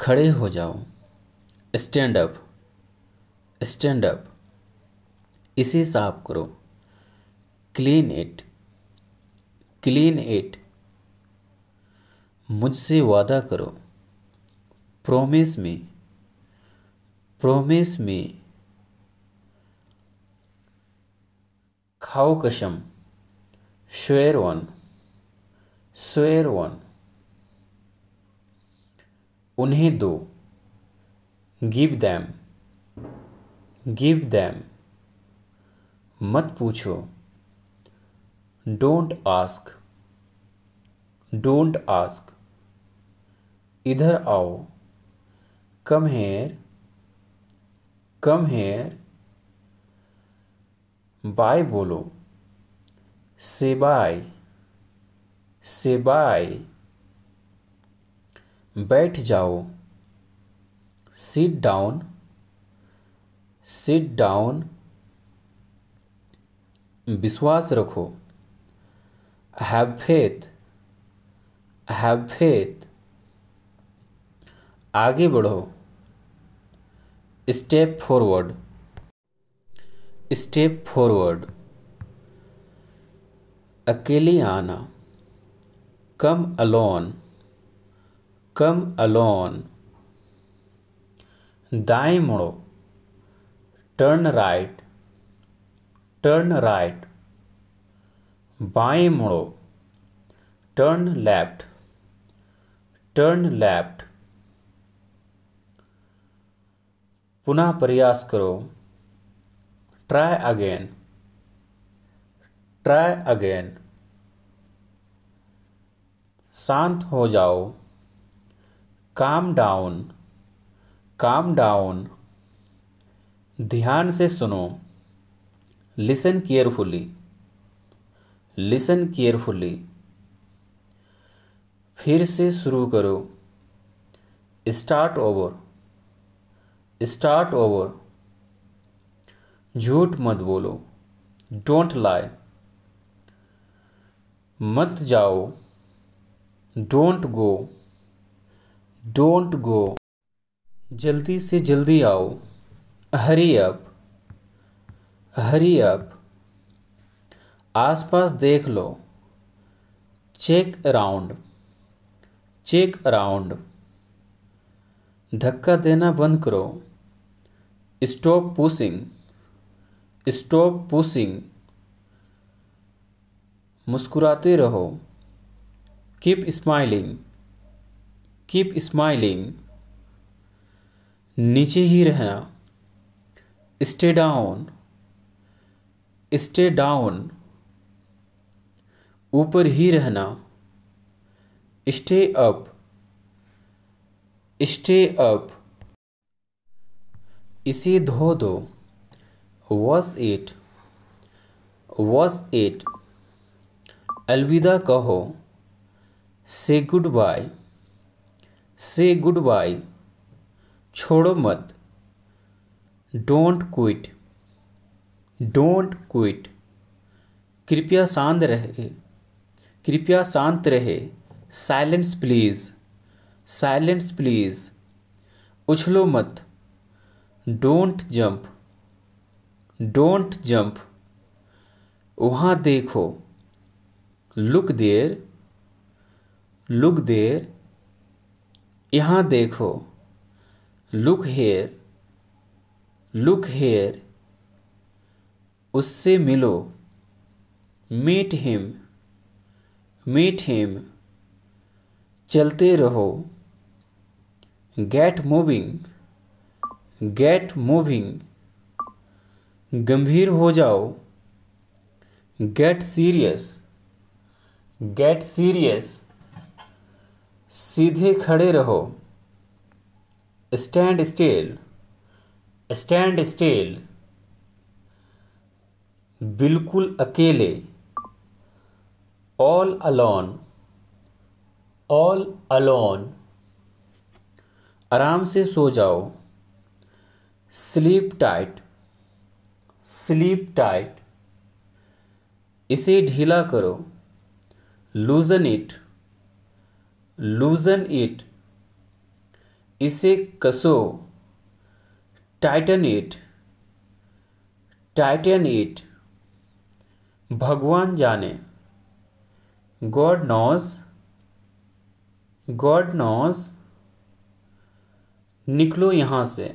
खड़े हो जाओ स्टैंड अप स्टैंड अप इसे साफ करो क्लीन इट क्लीन इट मुझसे वादा करो प्रोमिस मी प्रोमिस मी खाओ कसम श्वेर वन स्वेर वन उन्हें दो गिव दैम गिव दैम मत पूछो डोंट आस्क डोंट आस्क इधर आओ come here come here bye बोलो से बाय से बाय बैठ जाओ सिट डाउन सिट डाउन विश्वास रखो हैव फेथ हैव फेथ आगे बढ़ो स्टेप फॉरवर्ड स्टेप फॉरवर्ड अकेले आना कम अलोन कम अलोन दाएं मुड़ो टर्न राइट टर्न राइट बाएं मुड़ो टर्न लेफ्ट टर्न लेफ्ट पुनः प्रयास करो ट्राई अगेन ट्राई अगेन शांत हो जाओ काम डाउन काम डाउन ध्यान से सुनो लिसन केयरफुली लिसन केयरफुली फिर से शुरू करो स्टार्ट ओवर स्टार्ट ओवर झूठ मत बोलो डोंट लाई मत जाओ डोंट गो डोंट गो जल्दी से जल्दी आओ हरी अप हरी अप आसपास देख लो चेक अराउंड चेक अराउंड धक्का देना बंद करो स्टॉप पुशिंग स्टॉप पुशिंग मुस्कुराते रहो कीप स्माइलिंग कीप स्माइलिंग नीचे ही रहना स्टे डाउन स्टे डाउन ऊपर ही रहना स्टे अप स्टे अप इसे धो दो वॉश इट वॉश इट अलविदा कहो से गुड बाय से गुड बाय छोड़ो मत डोंट क्विट डोंट क्विट कृपया शांत रहे कृपया शांत रहे साइलेंस प्लीज़ साइलेंस प्लीज़ उछलो मत डोंट जंप डोंट जंप वहाँ देखो लुक देर लुक देर यहाँ देखो लुक हेयर लुक हेयर उससे मिलो मीट हिम मीट हिम चलते रहो गेट मूविंग गेट मूविंग गंभीर हो जाओ गेट सीरियस गेट सीरियस सीधे खड़े रहो स्टैंड स्टिल स्टैंड स्टिल बिल्कुल अकेले ऑल अलोन ऑल अलोन आराम से सो जाओ स्लीप टाइट स्लीप टाइट इसे ढीला करो लूजन इट लूजन इट इसे कसो टाइटन इट टाइटन इट भगवान जाने गॉड नॉज गॉड नॉज निकलो यहाँ से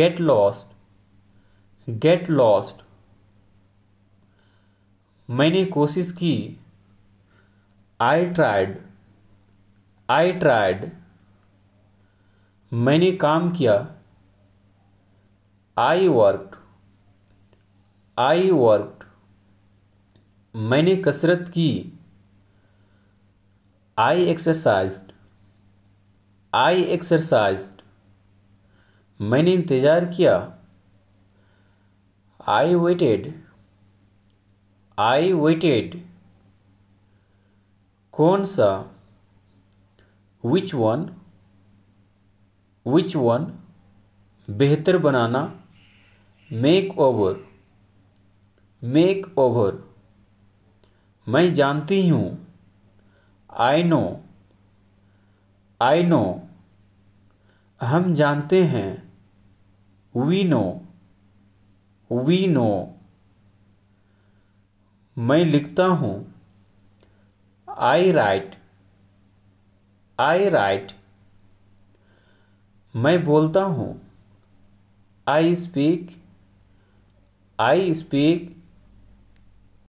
गेट लॉस्ट गेट लॉस्ट मैंने कोशिश की आई ट्राइड आई ट्राइड मैंने काम किया आई वर्क आई वर्क मैंने कसरत की आई एक्सरसाइज आई एक्सरसाइज मैंने इंतज़ार किया आई वेटेड आई वेटेड कौन सा विच वन विच वन बेहतर बनाना मेक ओवर मेक ओवर मैं जानती हूँ आई नो आई नो हम जानते हैं वी नो वी नो मैं लिखता हूँ आई राइट आई राइट मैं बोलता हूँ आई स्पीक आई स्पीक